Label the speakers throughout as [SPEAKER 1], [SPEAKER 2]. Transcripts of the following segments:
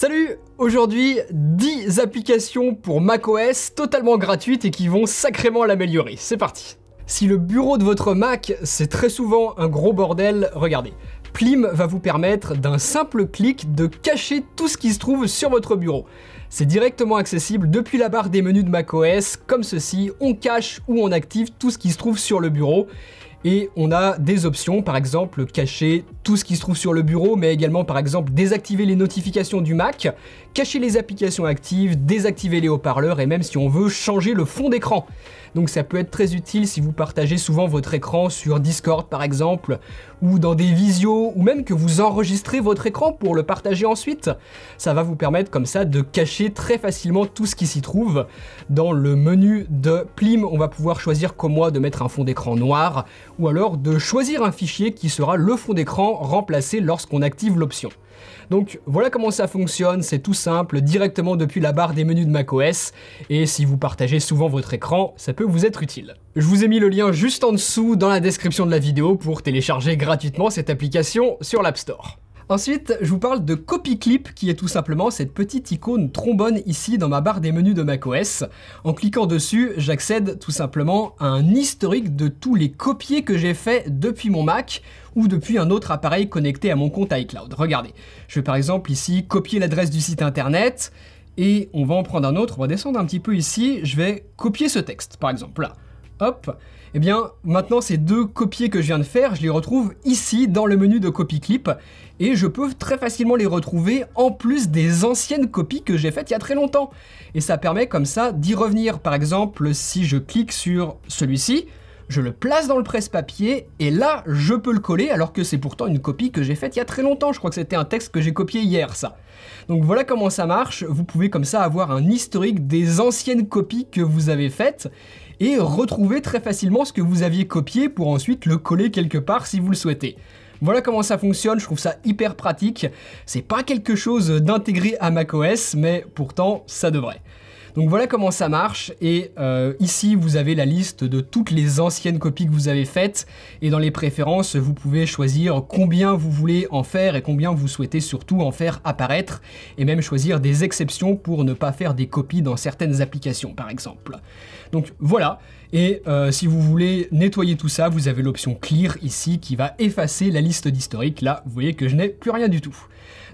[SPEAKER 1] Salut Aujourd'hui, 10 applications pour macOS totalement gratuites et qui vont sacrément l'améliorer. C'est parti Si le bureau de votre Mac, c'est très souvent un gros bordel, regardez. Plim va vous permettre d'un simple clic de cacher tout ce qui se trouve sur votre bureau. C'est directement accessible depuis la barre des menus de macOS, comme ceci, on cache ou on active tout ce qui se trouve sur le bureau et on a des options, par exemple cacher tout ce qui se trouve sur le bureau, mais également par exemple désactiver les notifications du Mac cacher les applications actives, désactiver les haut-parleurs et même si on veut changer le fond d'écran. Donc ça peut être très utile si vous partagez souvent votre écran sur Discord par exemple, ou dans des visios, ou même que vous enregistrez votre écran pour le partager ensuite. Ça va vous permettre comme ça de cacher très facilement tout ce qui s'y trouve. Dans le menu de Plim, on va pouvoir choisir comme moi de mettre un fond d'écran noir, ou alors de choisir un fichier qui sera le fond d'écran remplacé lorsqu'on active l'option. Donc voilà comment ça fonctionne, c'est tout simple, directement depuis la barre des menus de macOS, et si vous partagez souvent votre écran, ça peut vous être utile. Je vous ai mis le lien juste en dessous dans la description de la vidéo pour télécharger gratuitement cette application sur l'App Store. Ensuite, je vous parle de Copy Clip, qui est tout simplement cette petite icône trombone ici dans ma barre des menus de macOS. En cliquant dessus, j'accède tout simplement à un historique de tous les copiés que j'ai fait depuis mon Mac ou depuis un autre appareil connecté à mon compte iCloud. Regardez, je vais par exemple ici copier l'adresse du site internet et on va en prendre un autre. On va descendre un petit peu ici. Je vais copier ce texte, par exemple, là. Hop, eh bien maintenant ces deux copies que je viens de faire, je les retrouve ici dans le menu de copie clip et je peux très facilement les retrouver en plus des anciennes copies que j'ai faites il y a très longtemps. Et ça permet comme ça d'y revenir. Par exemple, si je clique sur celui-ci, je le place dans le presse-papier et là, je peux le coller alors que c'est pourtant une copie que j'ai faite il y a très longtemps. Je crois que c'était un texte que j'ai copié hier, ça. Donc voilà comment ça marche. Vous pouvez comme ça avoir un historique des anciennes copies que vous avez faites et retrouver très facilement ce que vous aviez copié pour ensuite le coller quelque part si vous le souhaitez. Voilà comment ça fonctionne, je trouve ça hyper pratique. C'est pas quelque chose d'intégré à macOS, mais pourtant ça devrait. Donc voilà comment ça marche. Et euh, ici, vous avez la liste de toutes les anciennes copies que vous avez faites. Et dans les préférences, vous pouvez choisir combien vous voulez en faire et combien vous souhaitez surtout en faire apparaître. Et même choisir des exceptions pour ne pas faire des copies dans certaines applications, par exemple. Donc voilà. Et euh, si vous voulez nettoyer tout ça, vous avez l'option Clear ici qui va effacer la liste d'historique. Là, vous voyez que je n'ai plus rien du tout.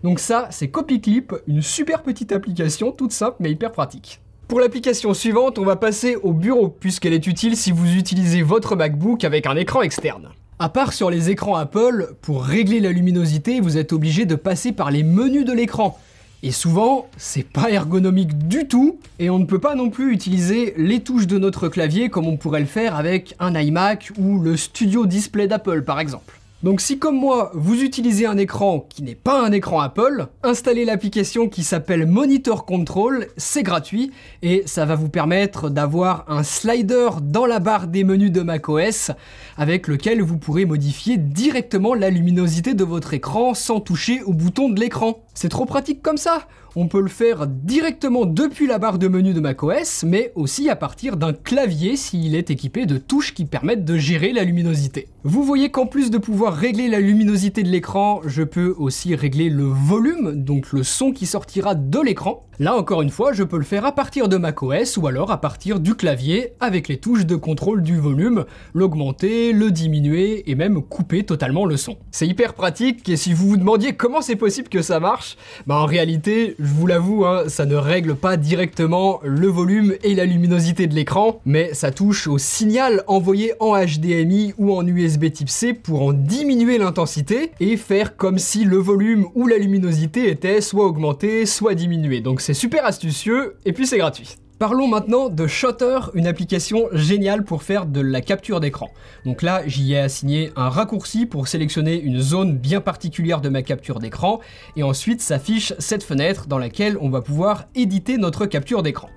[SPEAKER 1] Donc ça, c'est CopyClip, une super petite application, toute simple mais hyper pratique. Pour l'application suivante, on va passer au bureau, puisqu'elle est utile si vous utilisez votre MacBook avec un écran externe. À part sur les écrans Apple, pour régler la luminosité, vous êtes obligé de passer par les menus de l'écran. Et souvent, c'est pas ergonomique du tout, et on ne peut pas non plus utiliser les touches de notre clavier comme on pourrait le faire avec un iMac ou le Studio Display d'Apple par exemple. Donc si comme moi, vous utilisez un écran qui n'est pas un écran Apple, installez l'application qui s'appelle Monitor Control, c'est gratuit et ça va vous permettre d'avoir un slider dans la barre des menus de macOS avec lequel vous pourrez modifier directement la luminosité de votre écran sans toucher au bouton de l'écran. C'est trop pratique comme ça on peut le faire directement depuis la barre de menu de macOS, mais aussi à partir d'un clavier s'il est équipé de touches qui permettent de gérer la luminosité. Vous voyez qu'en plus de pouvoir régler la luminosité de l'écran, je peux aussi régler le volume, donc le son qui sortira de l'écran. Là encore une fois, je peux le faire à partir de macOS ou alors à partir du clavier avec les touches de contrôle du volume, l'augmenter, le diminuer et même couper totalement le son. C'est hyper pratique et si vous vous demandiez comment c'est possible que ça marche, bah en réalité, je vous l'avoue, hein, ça ne règle pas directement le volume et la luminosité de l'écran, mais ça touche au signal envoyé en HDMI ou en USB type C pour en diminuer l'intensité et faire comme si le volume ou la luminosité était soit augmenté soit diminué Donc c'est super astucieux et puis c'est gratuit. Parlons maintenant de Shutter, une application géniale pour faire de la capture d'écran. Donc là, j'y ai assigné un raccourci pour sélectionner une zone bien particulière de ma capture d'écran, et ensuite s'affiche cette fenêtre dans laquelle on va pouvoir éditer notre capture d'écran.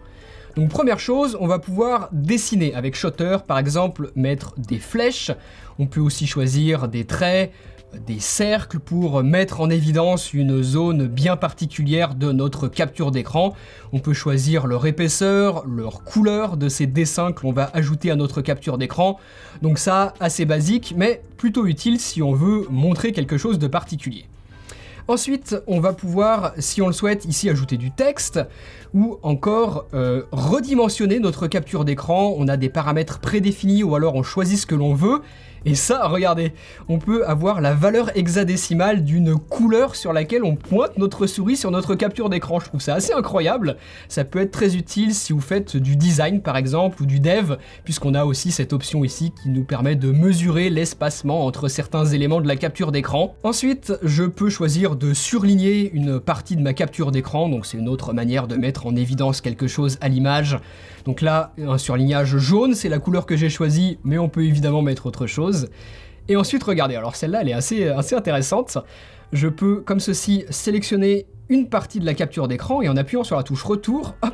[SPEAKER 1] Donc première chose, on va pouvoir dessiner avec Shotter, par exemple, mettre des flèches. On peut aussi choisir des traits, des cercles pour mettre en évidence une zone bien particulière de notre capture d'écran. On peut choisir leur épaisseur, leur couleur de ces dessins que l'on va ajouter à notre capture d'écran. Donc ça, assez basique, mais plutôt utile si on veut montrer quelque chose de particulier. Ensuite, on va pouvoir, si on le souhaite, ici ajouter du texte ou encore euh, redimensionner notre capture d'écran. On a des paramètres prédéfinis ou alors on choisit ce que l'on veut. Et ça, regardez, on peut avoir la valeur hexadécimale d'une couleur sur laquelle on pointe notre souris sur notre capture d'écran. Je trouve ça assez incroyable. Ça peut être très utile si vous faites du design par exemple ou du dev, puisqu'on a aussi cette option ici qui nous permet de mesurer l'espacement entre certains éléments de la capture d'écran. Ensuite, je peux choisir de surligner une partie de ma capture d'écran, donc c'est une autre manière de mettre en évidence quelque chose à l'image. Donc là, un euh, surlignage jaune, c'est la couleur que j'ai choisie, mais on peut évidemment mettre autre chose. Et ensuite, regardez, alors celle-là, elle est assez, euh, assez intéressante. Je peux, comme ceci, sélectionner une partie de la capture d'écran et en appuyant sur la touche retour, hop,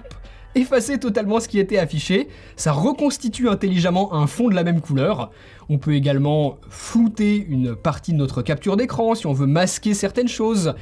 [SPEAKER 1] effacer totalement ce qui était affiché, ça reconstitue intelligemment un fond de la même couleur. On peut également flouter une partie de notre capture d'écran si on veut masquer certaines choses,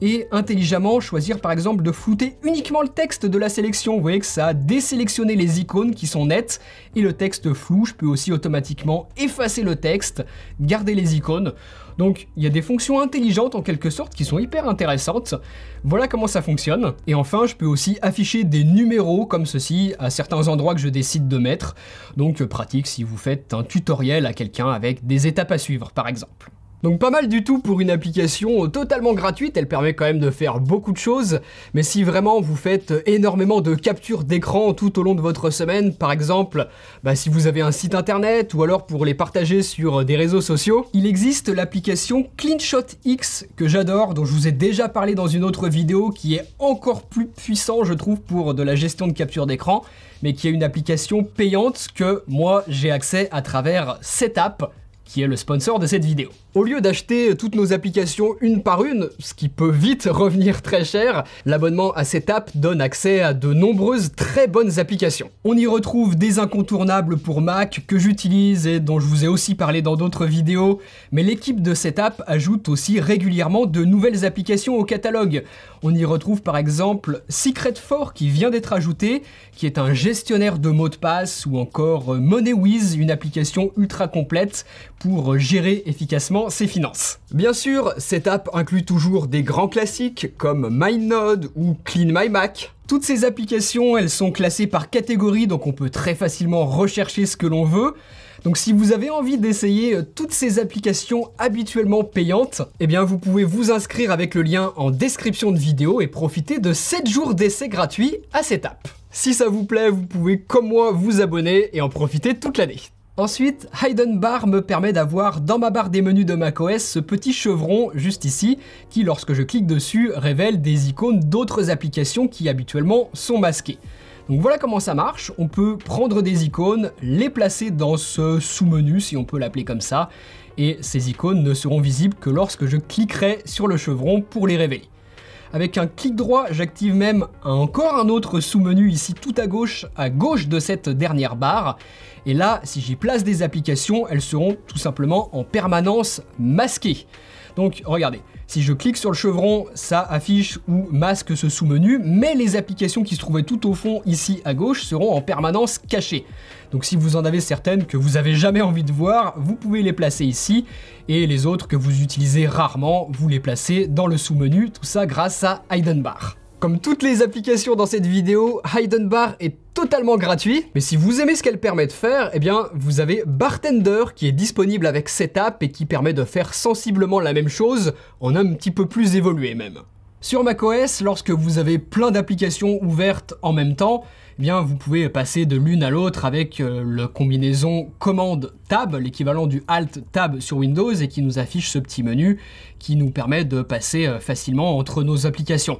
[SPEAKER 1] et intelligemment choisir par exemple de flouter uniquement le texte de la sélection. Vous voyez que ça a désélectionné les icônes qui sont nettes, et le texte flou, je peux aussi automatiquement effacer le texte, garder les icônes. Donc il y a des fonctions intelligentes en quelque sorte qui sont hyper intéressantes. Voilà comment ça fonctionne. Et enfin, je peux aussi afficher des numéros comme ceci à certains endroits que je décide de mettre. Donc pratique si vous faites un tutoriel à quelqu'un avec des étapes à suivre par exemple. Donc pas mal du tout pour une application euh, totalement gratuite, elle permet quand même de faire beaucoup de choses, mais si vraiment vous faites euh, énormément de captures d'écran tout au long de votre semaine, par exemple, bah, si vous avez un site internet ou alors pour les partager sur euh, des réseaux sociaux, il existe l'application CleanShot X que j'adore, dont je vous ai déjà parlé dans une autre vidéo, qui est encore plus puissant je trouve pour de la gestion de capture d'écran, mais qui est une application payante que moi j'ai accès à travers cette app qui est le sponsor de cette vidéo. Au lieu d'acheter toutes nos applications une par une, ce qui peut vite revenir très cher, l'abonnement à cette app donne accès à de nombreuses très bonnes applications. On y retrouve des incontournables pour Mac que j'utilise et dont je vous ai aussi parlé dans d'autres vidéos, mais l'équipe de cette app ajoute aussi régulièrement de nouvelles applications au catalogue. On y retrouve par exemple Secret 4 qui vient d'être ajouté, qui est un gestionnaire de mots de passe ou encore MoneyWiz, une application ultra complète pour gérer efficacement ses finances. Bien sûr, cette app inclut toujours des grands classiques comme MyNode ou CleanMyMac. Toutes ces applications, elles sont classées par catégorie, donc on peut très facilement rechercher ce que l'on veut. Donc si vous avez envie d'essayer euh, toutes ces applications habituellement payantes, eh bien vous pouvez vous inscrire avec le lien en description de vidéo et profiter de 7 jours d'essai gratuit à cette app. Si ça vous plaît, vous pouvez comme moi vous abonner et en profiter toute l'année. Ensuite, Hidden Bar me permet d'avoir dans ma barre des menus de macOS ce petit chevron juste ici, qui lorsque je clique dessus révèle des icônes d'autres applications qui habituellement sont masquées. Donc voilà comment ça marche, on peut prendre des icônes, les placer dans ce sous-menu si on peut l'appeler comme ça, et ces icônes ne seront visibles que lorsque je cliquerai sur le chevron pour les révéler. Avec un clic droit, j'active même encore un autre sous-menu ici tout à gauche, à gauche de cette dernière barre. Et là, si j'y place des applications, elles seront tout simplement en permanence masquées. Donc regardez, si je clique sur le chevron, ça affiche ou masque ce sous-menu, mais les applications qui se trouvaient tout au fond ici à gauche seront en permanence cachées. Donc si vous en avez certaines que vous avez jamais envie de voir, vous pouvez les placer ici, et les autres que vous utilisez rarement, vous les placez dans le sous-menu, tout ça grâce à Bar. Comme toutes les applications dans cette vidéo, Bar est totalement gratuit. Mais si vous aimez ce qu'elle permet de faire, eh bien, vous avez Bartender qui est disponible avec cette app et qui permet de faire sensiblement la même chose, en un petit peu plus évolué même. Sur macOS, lorsque vous avez plein d'applications ouvertes en même temps, eh bien vous pouvez passer de l'une à l'autre avec euh, la combinaison commande tab, l'équivalent du alt tab sur Windows et qui nous affiche ce petit menu qui nous permet de passer euh, facilement entre nos applications.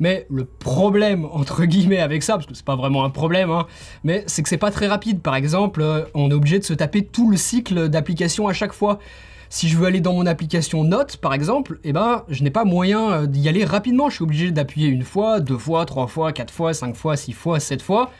[SPEAKER 1] Mais le problème, entre guillemets, avec ça, parce que c'est pas vraiment un problème, hein, mais c'est que c'est pas très rapide. Par exemple, euh, on est obligé de se taper tout le cycle d'application à chaque fois. Si je veux aller dans mon application Notes, par exemple, eh ben, je n'ai pas moyen euh, d'y aller rapidement. Je suis obligé d'appuyer une fois, deux fois, trois fois, quatre fois, cinq fois, six fois, sept fois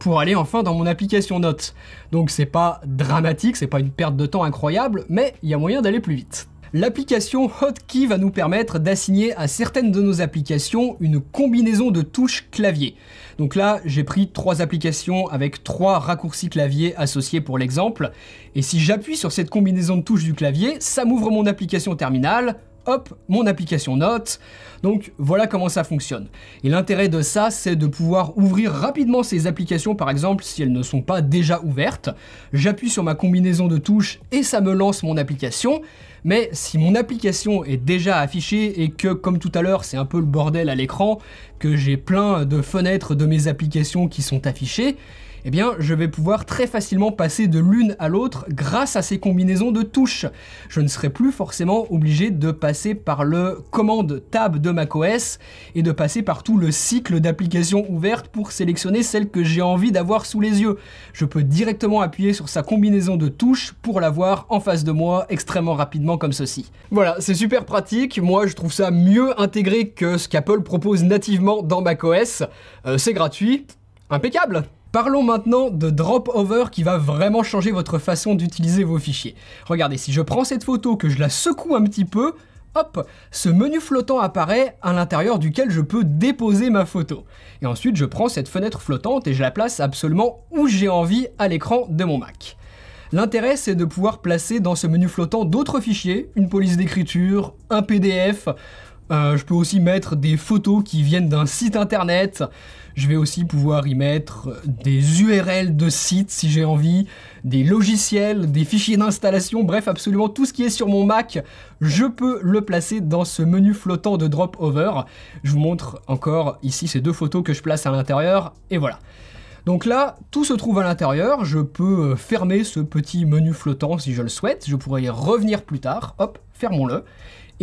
[SPEAKER 1] pour aller enfin dans mon application Notes. Donc c'est pas dramatique, c'est pas une perte de temps incroyable, mais il y a moyen d'aller plus vite. L'application Hotkey va nous permettre d'assigner à certaines de nos applications une combinaison de touches clavier. Donc là, j'ai pris trois applications avec trois raccourcis clavier associés pour l'exemple. Et si j'appuie sur cette combinaison de touches du clavier, ça m'ouvre mon application terminale, hop, mon application note. Donc voilà comment ça fonctionne. Et l'intérêt de ça, c'est de pouvoir ouvrir rapidement ces applications, par exemple, si elles ne sont pas déjà ouvertes. J'appuie sur ma combinaison de touches et ça me lance mon application mais si mon application est déjà affichée et que comme tout à l'heure c'est un peu le bordel à l'écran, que j'ai plein de fenêtres de mes applications qui sont affichées, eh bien, je vais pouvoir très facilement passer de l'une à l'autre grâce à ces combinaisons de touches. Je ne serai plus forcément obligé de passer par le commande tab de macOS et de passer par tout le cycle d'applications ouvertes pour sélectionner celle que j'ai envie d'avoir sous les yeux. Je peux directement appuyer sur sa combinaison de touches pour l'avoir en face de moi extrêmement rapidement comme ceci. Voilà, c'est super pratique. Moi, je trouve ça mieux intégré que ce qu'Apple propose nativement dans macOS. Euh, c'est gratuit. Impeccable Parlons maintenant de drop over qui va vraiment changer votre façon d'utiliser vos fichiers. Regardez, si je prends cette photo, que je la secoue un petit peu, hop, ce menu flottant apparaît à l'intérieur duquel je peux déposer ma photo. Et ensuite, je prends cette fenêtre flottante et je la place absolument où j'ai envie à l'écran de mon Mac. L'intérêt, c'est de pouvoir placer dans ce menu flottant d'autres fichiers, une police d'écriture, un PDF, euh, je peux aussi mettre des photos qui viennent d'un site internet, je vais aussi pouvoir y mettre des URL de sites si j'ai envie, des logiciels, des fichiers d'installation, bref, absolument tout ce qui est sur mon Mac, je peux le placer dans ce menu flottant de drop over. Je vous montre encore ici ces deux photos que je place à l'intérieur, et voilà. Donc là, tout se trouve à l'intérieur, je peux euh, fermer ce petit menu flottant si je le souhaite, je pourrais y revenir plus tard, hop, fermons-le.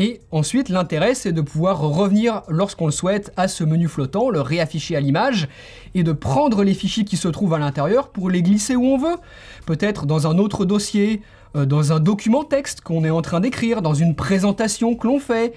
[SPEAKER 1] Et ensuite, l'intérêt, c'est de pouvoir revenir lorsqu'on le souhaite à ce menu flottant, le réafficher à l'image, et de prendre les fichiers qui se trouvent à l'intérieur pour les glisser où on veut, peut-être dans un autre dossier, euh, dans un document texte qu'on est en train d'écrire, dans une présentation que l'on fait,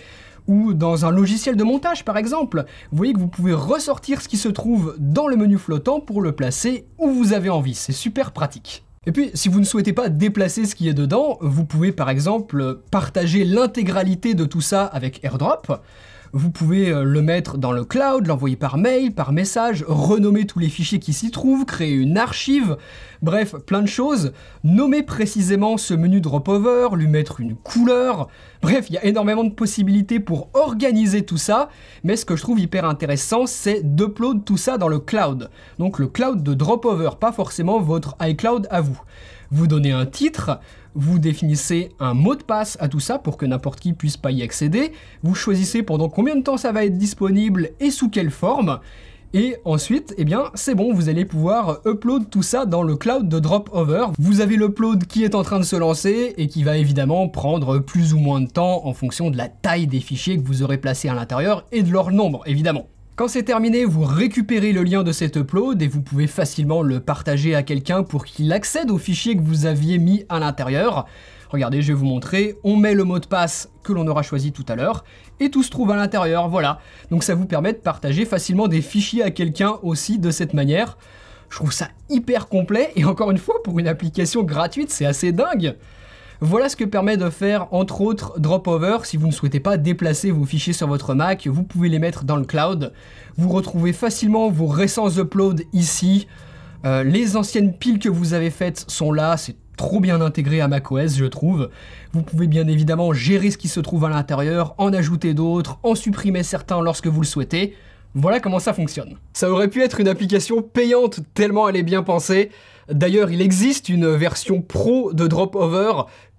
[SPEAKER 1] ou dans un logiciel de montage par exemple. Vous voyez que vous pouvez ressortir ce qui se trouve dans le menu flottant pour le placer où vous avez envie. C'est super pratique. Et puis, si vous ne souhaitez pas déplacer ce qui est dedans, vous pouvez par exemple partager l'intégralité de tout ça avec AirDrop, vous pouvez euh, le mettre dans le cloud, l'envoyer par mail, par message, renommer tous les fichiers qui s'y trouvent, créer une archive, bref, plein de choses. Nommer précisément ce menu dropover, lui mettre une couleur. Bref, il y a énormément de possibilités pour organiser tout ça, mais ce que je trouve hyper intéressant, c'est d'upload tout ça dans le cloud. Donc le cloud de dropover, pas forcément votre iCloud à vous vous donnez un titre, vous définissez un mot de passe à tout ça pour que n'importe qui puisse pas y accéder, vous choisissez pendant combien de temps ça va être disponible et sous quelle forme, et ensuite, eh bien, c'est bon, vous allez pouvoir upload tout ça dans le cloud de Dropover. Vous avez l'upload qui est en train de se lancer et qui va évidemment prendre plus ou moins de temps en fonction de la taille des fichiers que vous aurez placés à l'intérieur et de leur nombre, évidemment. Quand c'est terminé, vous récupérez le lien de cet upload et vous pouvez facilement le partager à quelqu'un pour qu'il accède au fichier que vous aviez mis à l'intérieur. Regardez, je vais vous montrer, on met le mot de passe que l'on aura choisi tout à l'heure, et tout se trouve à l'intérieur, voilà. Donc ça vous permet de partager facilement des fichiers à quelqu'un aussi de cette manière. Je trouve ça hyper complet, et encore une fois, pour une application gratuite, c'est assez dingue. Voilà ce que permet de faire entre autres Dropover. Si vous ne souhaitez pas déplacer vos fichiers sur votre Mac, vous pouvez les mettre dans le cloud. Vous retrouvez facilement vos récents uploads ici. Euh, les anciennes piles que vous avez faites sont là, c'est trop bien intégré à macOS je trouve. Vous pouvez bien évidemment gérer ce qui se trouve à l'intérieur, en ajouter d'autres, en supprimer certains lorsque vous le souhaitez. Voilà comment ça fonctionne. Ça aurait pu être une application payante tellement elle est bien pensée. D'ailleurs, il existe une version pro de Dropover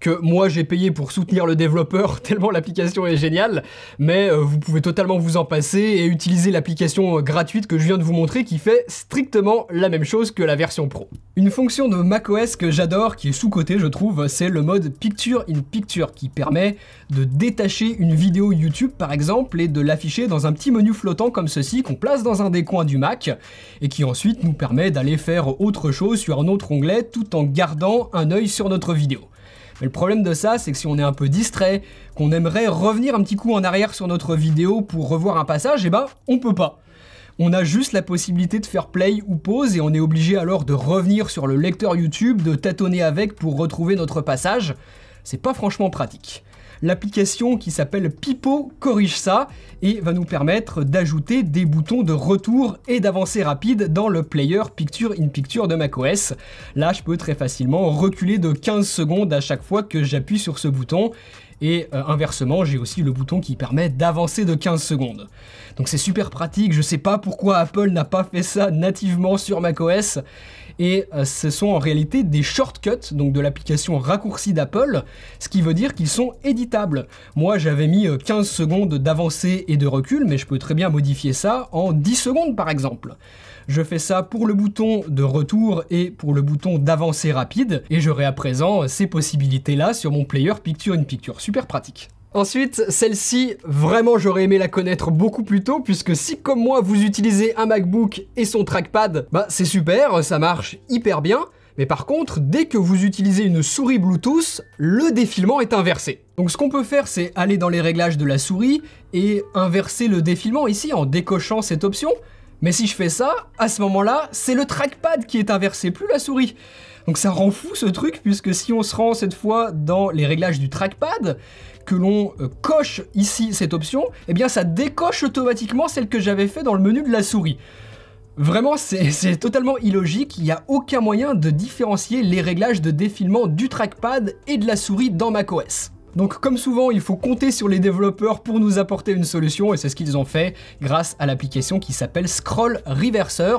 [SPEAKER 1] que moi j'ai payé pour soutenir le développeur tellement l'application est géniale, mais euh, vous pouvez totalement vous en passer et utiliser l'application euh, gratuite que je viens de vous montrer qui fait strictement la même chose que la version pro. Une fonction de macOS que j'adore, qui est sous côté je trouve, c'est le mode Picture in Picture qui permet de détacher une vidéo YouTube par exemple et de l'afficher dans un petit menu flottant comme ceci qu'on place dans un des coins du Mac et qui ensuite nous permet d'aller faire autre chose sur un autre onglet tout en gardant un œil sur notre vidéo le problème de ça, c'est que si on est un peu distrait, qu'on aimerait revenir un petit coup en arrière sur notre vidéo pour revoir un passage, eh bah on peut pas. On a juste la possibilité de faire play ou pause et on est obligé alors de revenir sur le lecteur YouTube, de tâtonner avec pour retrouver notre passage. C'est pas franchement pratique. L'application qui s'appelle Pipo corrige ça et va nous permettre d'ajouter des boutons de retour et d'avancée rapide dans le player Picture in Picture de macOS. Là, je peux très facilement reculer de 15 secondes à chaque fois que j'appuie sur ce bouton et euh, inversement, j'ai aussi le bouton qui permet d'avancer de 15 secondes. Donc c'est super pratique, je sais pas pourquoi Apple n'a pas fait ça nativement sur macOS. Et euh, ce sont en réalité des shortcuts, donc de l'application raccourcie d'Apple, ce qui veut dire qu'ils sont éditables. Moi j'avais mis 15 euh, secondes d'avancée et de recul, mais je peux très bien modifier ça en 10 secondes par exemple. Je fais ça pour le bouton de retour et pour le bouton d'avancée rapide, et j'aurai à présent ces possibilités-là sur mon player Picture in Picture pratique. Ensuite, celle-ci, vraiment j'aurais aimé la connaître beaucoup plus tôt, puisque si comme moi vous utilisez un MacBook et son trackpad, bah c'est super, ça marche hyper bien, mais par contre, dès que vous utilisez une souris Bluetooth, le défilement est inversé. Donc ce qu'on peut faire, c'est aller dans les réglages de la souris et inverser le défilement ici en décochant cette option, mais si je fais ça, à ce moment-là, c'est le trackpad qui est inversé, plus la souris. Donc ça rend fou ce truc, puisque si on se rend cette fois dans les réglages du trackpad, que l'on euh, coche ici cette option, eh bien ça décoche automatiquement celle que j'avais fait dans le menu de la souris. Vraiment, c'est totalement illogique, il n'y a aucun moyen de différencier les réglages de défilement du trackpad et de la souris dans macOS. Donc comme souvent, il faut compter sur les développeurs pour nous apporter une solution et c'est ce qu'ils ont fait grâce à l'application qui s'appelle Scroll Reverser.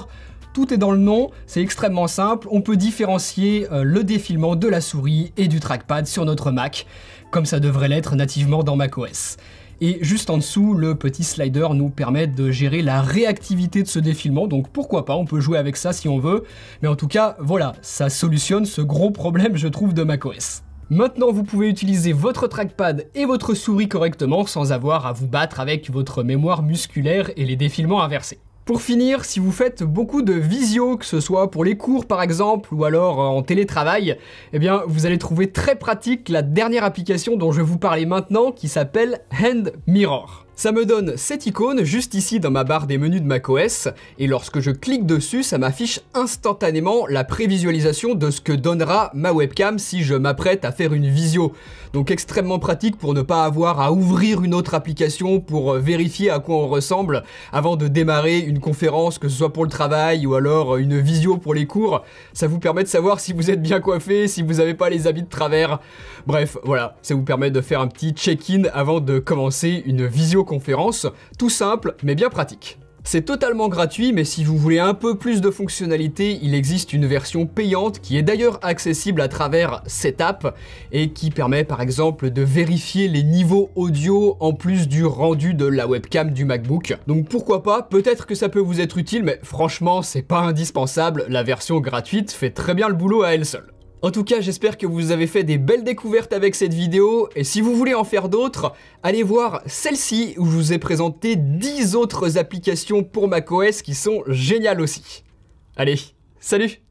[SPEAKER 1] Tout est dans le nom, c'est extrêmement simple, on peut différencier euh, le défilement de la souris et du trackpad sur notre Mac, comme ça devrait l'être nativement dans macOS. Et juste en dessous, le petit slider nous permet de gérer la réactivité de ce défilement, donc pourquoi pas, on peut jouer avec ça si on veut, mais en tout cas, voilà, ça solutionne ce gros problème, je trouve, de macOS. Maintenant, vous pouvez utiliser votre trackpad et votre souris correctement sans avoir à vous battre avec votre mémoire musculaire et les défilements inversés. Pour finir, si vous faites beaucoup de visio, que ce soit pour les cours par exemple ou alors euh, en télétravail, eh bien vous allez trouver très pratique la dernière application dont je vous parler maintenant qui s'appelle Hand Mirror. Ça me donne cette icône juste ici dans ma barre des menus de macOS, et lorsque je clique dessus, ça m'affiche instantanément la prévisualisation de ce que donnera ma webcam si je m'apprête à faire une visio. Donc extrêmement pratique pour ne pas avoir à ouvrir une autre application pour euh, vérifier à quoi on ressemble avant de démarrer une conférence, que ce soit pour le travail ou alors euh, une visio pour les cours. Ça vous permet de savoir si vous êtes bien coiffé, si vous n'avez pas les habits de travers. Bref, voilà, ça vous permet de faire un petit check-in avant de commencer une visio Conférence, tout simple mais bien pratique. C'est totalement gratuit, mais si vous voulez un peu plus de fonctionnalités, il existe une version payante qui est d'ailleurs accessible à travers cette app et qui permet par exemple de vérifier les niveaux audio en plus du rendu de la webcam du MacBook. Donc pourquoi pas, peut-être que ça peut vous être utile, mais franchement, c'est pas indispensable, la version gratuite fait très bien le boulot à elle seule. En tout cas, j'espère que vous avez fait des belles découvertes avec cette vidéo, et si vous voulez en faire d'autres, allez voir celle-ci où je vous ai présenté 10 autres applications pour macOS qui sont géniales aussi. Allez, salut